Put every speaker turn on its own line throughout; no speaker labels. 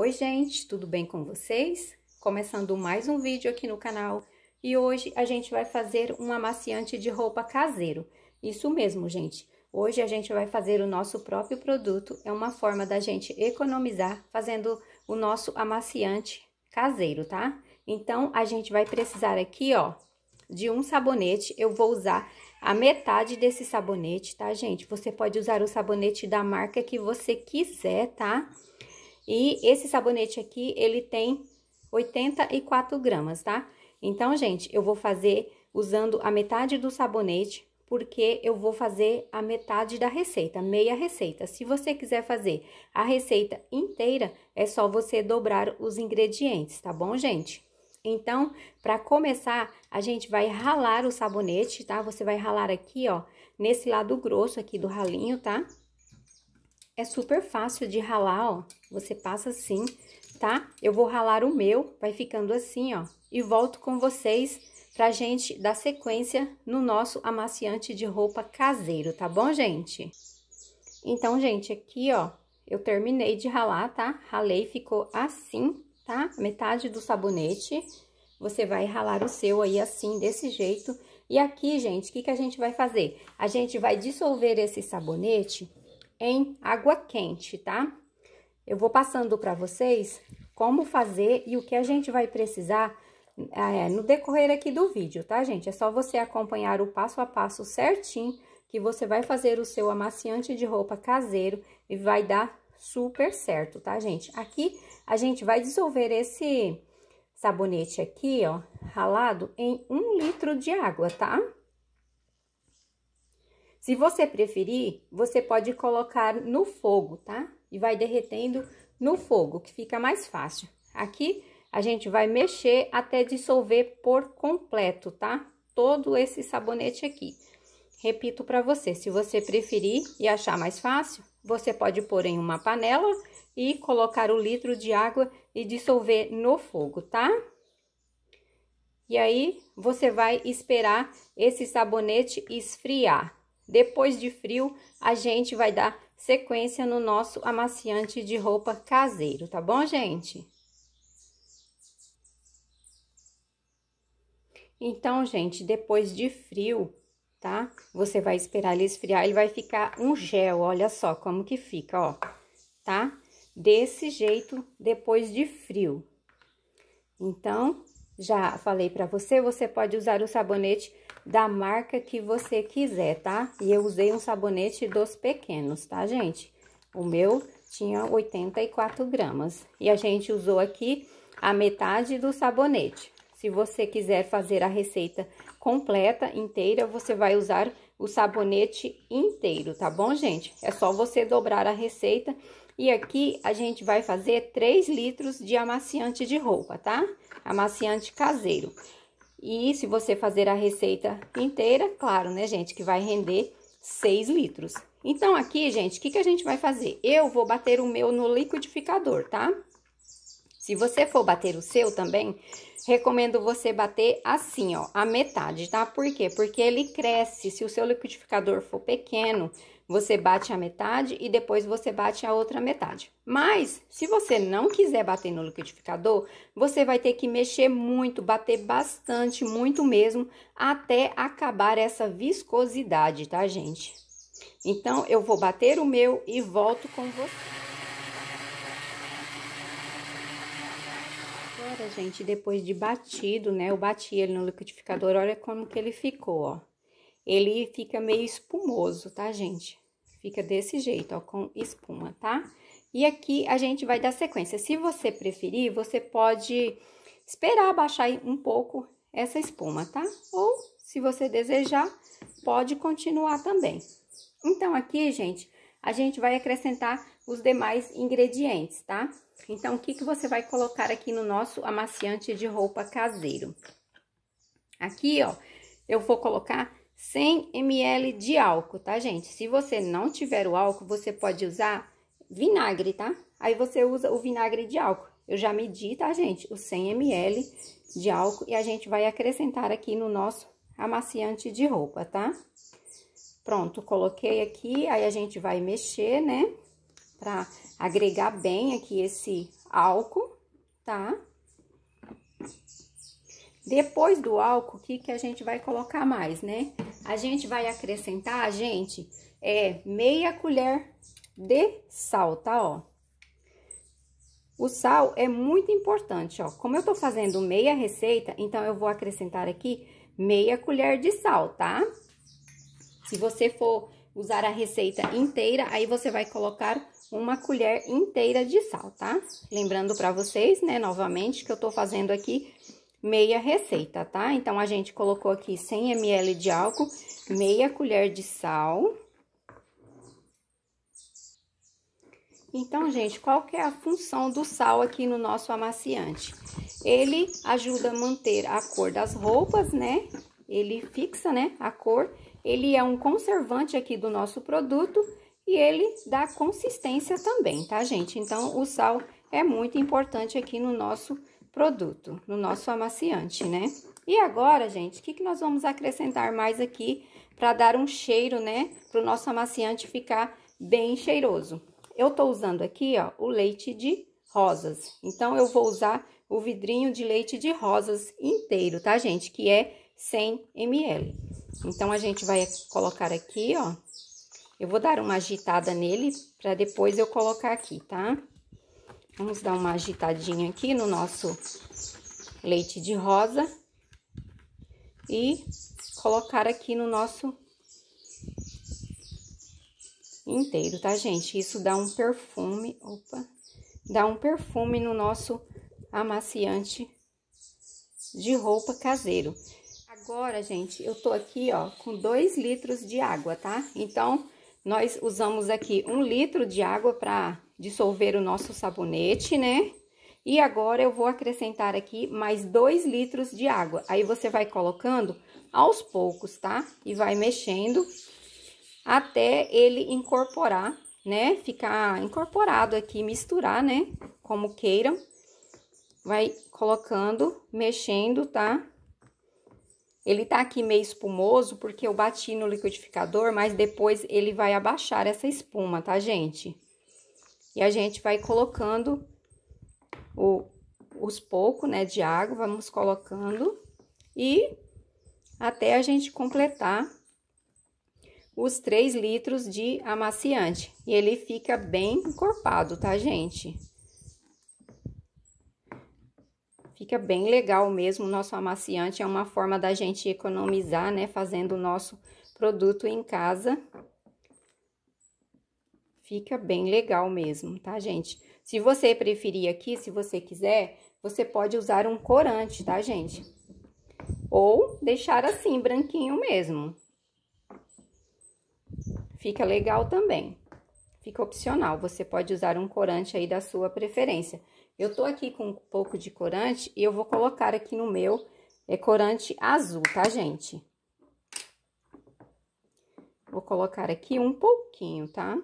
Oi, gente, tudo bem com vocês? Começando mais um vídeo aqui no canal e hoje a gente vai fazer um amaciante de roupa caseiro. Isso mesmo, gente. Hoje a gente vai fazer o nosso próprio produto, é uma forma da gente economizar fazendo o nosso amaciante caseiro, tá? Então, a gente vai precisar aqui, ó, de um sabonete, eu vou usar a metade desse sabonete, tá, gente? Você pode usar o sabonete da marca que você quiser, tá? Tá? E esse sabonete aqui, ele tem 84 gramas, tá? Então, gente, eu vou fazer usando a metade do sabonete, porque eu vou fazer a metade da receita, meia receita. Se você quiser fazer a receita inteira, é só você dobrar os ingredientes, tá bom, gente? Então, para começar, a gente vai ralar o sabonete, tá? Você vai ralar aqui, ó, nesse lado grosso aqui do ralinho, tá? Tá? É super fácil de ralar, ó. Você passa assim, tá? Eu vou ralar o meu, vai ficando assim, ó. E volto com vocês pra gente dar sequência no nosso amaciante de roupa caseiro, tá bom, gente? Então, gente, aqui, ó, eu terminei de ralar, tá? Ralei, ficou assim, tá? Metade do sabonete. Você vai ralar o seu aí assim, desse jeito. E aqui, gente, o que, que a gente vai fazer? A gente vai dissolver esse sabonete em água quente, tá? Eu vou passando para vocês como fazer e o que a gente vai precisar é, no decorrer aqui do vídeo, tá, gente? É só você acompanhar o passo a passo certinho que você vai fazer o seu amaciante de roupa caseiro e vai dar super certo, tá, gente? Aqui a gente vai dissolver esse sabonete aqui, ó, ralado em um litro de água, tá? Se você preferir, você pode colocar no fogo, tá? E vai derretendo no fogo, que fica mais fácil. Aqui a gente vai mexer até dissolver por completo, tá? Todo esse sabonete aqui. Repito para você, se você preferir e achar mais fácil, você pode pôr em uma panela e colocar o litro de água e dissolver no fogo, tá? E aí, você vai esperar esse sabonete esfriar. Depois de frio, a gente vai dar sequência no nosso amaciante de roupa caseiro, tá bom, gente? Então, gente, depois de frio, tá? Você vai esperar ele esfriar, ele vai ficar um gel, olha só como que fica, ó, tá? Desse jeito, depois de frio. Então, já falei para você, você pode usar o sabonete da marca que você quiser, tá? E eu usei um sabonete dos pequenos, tá, gente? O meu tinha 84 gramas. E a gente usou aqui a metade do sabonete. Se você quiser fazer a receita completa, inteira, você vai usar o sabonete inteiro, tá bom, gente? É só você dobrar a receita e aqui a gente vai fazer 3 litros de amaciante de roupa, tá? Amaciante caseiro. E se você fazer a receita inteira, claro, né, gente, que vai render 6 litros. Então, aqui, gente, o que, que a gente vai fazer? Eu vou bater o meu no liquidificador, tá? Se você for bater o seu também, recomendo você bater assim, ó, a metade, tá? Por quê? Porque ele cresce. Se o seu liquidificador for pequeno, você bate a metade e depois você bate a outra metade. Mas, se você não quiser bater no liquidificador, você vai ter que mexer muito, bater bastante, muito mesmo, até acabar essa viscosidade, tá, gente? Então, eu vou bater o meu e volto com você. Agora, gente, depois de batido, né? Eu bati ele no liquidificador, olha como que ele ficou, ó. Ele fica meio espumoso, tá, gente? Fica desse jeito, ó, com espuma, tá? E aqui a gente vai dar sequência. Se você preferir, você pode esperar baixar um pouco essa espuma, tá? Ou, se você desejar, pode continuar também. Então, aqui, gente, a gente vai acrescentar os demais ingredientes, tá? Então, o que, que você vai colocar aqui no nosso amaciante de roupa caseiro? Aqui, ó, eu vou colocar 100 ml de álcool, tá, gente? Se você não tiver o álcool, você pode usar vinagre, tá? Aí você usa o vinagre de álcool. Eu já medi, tá, gente? O 100 ml de álcool e a gente vai acrescentar aqui no nosso amaciante de roupa, tá? Pronto, coloquei aqui, aí a gente vai mexer, né? para agregar bem aqui esse álcool, tá? Depois do álcool, o que, que a gente vai colocar mais, né? A gente vai acrescentar, gente, é meia colher de sal, tá, ó? O sal é muito importante, ó. Como eu tô fazendo meia receita, então eu vou acrescentar aqui meia colher de sal, tá? Se você for usar a receita inteira, aí você vai colocar uma colher inteira de sal, tá? Lembrando para vocês, né, novamente, que eu tô fazendo aqui meia receita, tá? Então, a gente colocou aqui 100 ml de álcool, meia colher de sal. Então, gente, qual que é a função do sal aqui no nosso amaciante? Ele ajuda a manter a cor das roupas, né? Ele fixa, né, a cor ele é um conservante aqui do nosso produto e ele dá consistência também, tá, gente? Então, o sal é muito importante aqui no nosso produto, no nosso amaciante, né? E agora, gente, o que, que nós vamos acrescentar mais aqui para dar um cheiro, né? Para o nosso amaciante ficar bem cheiroso. Eu tô usando aqui, ó, o leite de rosas. Então, eu vou usar o vidrinho de leite de rosas inteiro, tá, gente? Que é 100 ml. Então, a gente vai colocar aqui, ó. Eu vou dar uma agitada nele para depois eu colocar aqui, tá? Vamos dar uma agitadinha aqui no nosso leite de rosa. E colocar aqui no nosso inteiro, tá, gente? Isso dá um perfume, opa, dá um perfume no nosso amaciante de roupa caseiro. Agora, gente, eu tô aqui, ó, com 2 litros de água, tá? Então, nós usamos aqui um litro de água para dissolver o nosso sabonete, né? E agora eu vou acrescentar aqui mais 2 litros de água. Aí você vai colocando aos poucos, tá? E vai mexendo até ele incorporar, né? Ficar incorporado aqui, misturar, né? Como queiram. Vai colocando, mexendo, tá? Ele tá aqui meio espumoso porque eu bati no liquidificador, mas depois ele vai abaixar essa espuma, tá, gente? E a gente vai colocando o, os poucos, né, de água, vamos colocando e até a gente completar os 3 litros de amaciante. E ele fica bem encorpado, tá, gente? Fica bem legal mesmo. O nosso amaciante é uma forma da gente economizar, né? Fazendo o nosso produto em casa. Fica bem legal mesmo, tá, gente? Se você preferir aqui, se você quiser, você pode usar um corante, tá, gente? Ou deixar assim, branquinho mesmo. Fica legal também. Fica opcional, você pode usar um corante aí da sua preferência. Eu tô aqui com um pouco de corante e eu vou colocar aqui no meu é corante azul, tá, gente? Vou colocar aqui um pouquinho, tá?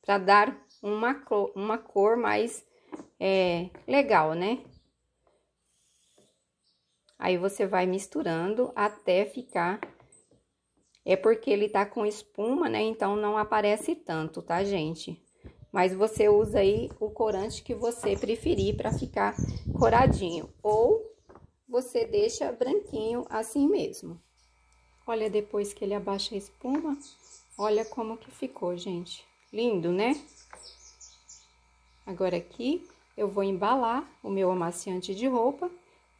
Pra dar uma cor, uma cor mais é, legal, né? Aí você vai misturando até ficar... É porque ele tá com espuma, né? Então, não aparece tanto, tá, gente? Mas você usa aí o corante que você preferir para ficar coradinho. Ou você deixa branquinho assim mesmo. Olha depois que ele abaixa a espuma, olha como que ficou, gente. Lindo, né? Agora aqui eu vou embalar o meu amaciante de roupa.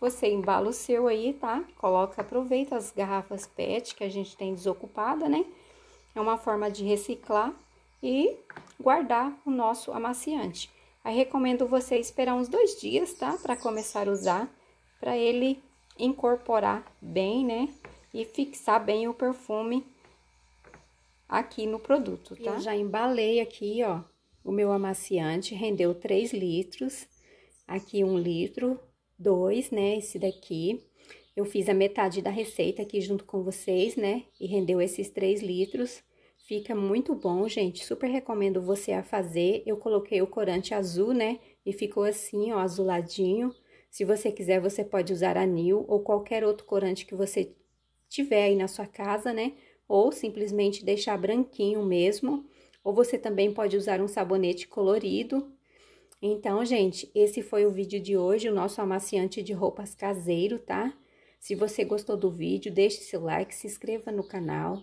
Você embala o seu aí, tá? Coloca, aproveita as garrafas PET que a gente tem desocupada, né? É uma forma de reciclar e guardar o nosso amaciante. Aí recomendo você esperar uns dois dias, tá? Para começar a usar, para ele incorporar bem, né? E fixar bem o perfume aqui no produto, tá? Eu já embalei aqui, ó, o meu amaciante, rendeu 3 litros, aqui 1 litro, 2, né, esse daqui. Eu fiz a metade da receita aqui junto com vocês, né, e rendeu esses 3 litros. Fica muito bom, gente. Super recomendo você a fazer. Eu coloquei o corante azul, né? E ficou assim, ó, azuladinho. Se você quiser, você pode usar anil ou qualquer outro corante que você tiver aí na sua casa, né? Ou simplesmente deixar branquinho mesmo. Ou você também pode usar um sabonete colorido. Então, gente, esse foi o vídeo de hoje, o nosso amaciante de roupas caseiro, tá? Se você gostou do vídeo, deixe seu like, se inscreva no canal.